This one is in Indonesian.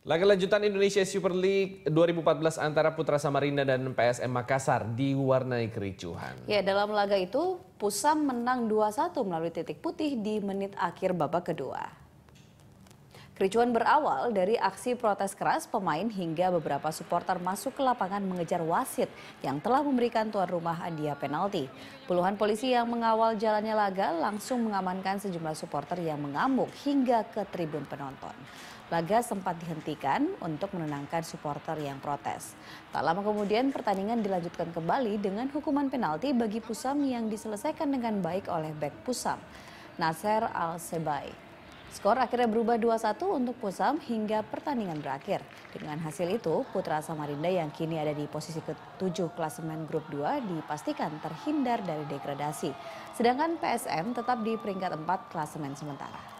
Laga lanjutan Indonesia Super League 2014 antara Putra Samarinda dan PSM Makassar diwarnai kericuhan. Ya, dalam laga itu Pusam menang 2-1 melalui titik putih di menit akhir babak kedua. Kericuan berawal dari aksi protes keras pemain hingga beberapa supporter masuk ke lapangan mengejar wasit yang telah memberikan tuan rumah hadiah penalti. Puluhan polisi yang mengawal jalannya laga langsung mengamankan sejumlah supporter yang mengamuk hingga ke tribun penonton. Laga sempat dihentikan untuk menenangkan supporter yang protes. Tak lama kemudian pertandingan dilanjutkan kembali dengan hukuman penalti bagi Pusam yang diselesaikan dengan baik oleh bek Pusam, Nasser Al-Sebai. Skor akhirnya berubah 2-1 untuk Pusam hingga pertandingan berakhir. Dengan hasil itu, Putra Samarinda yang kini ada di posisi ke-7 klasemen grup 2 dipastikan terhindar dari degradasi. Sedangkan PSM tetap di peringkat 4 klasemen sementara.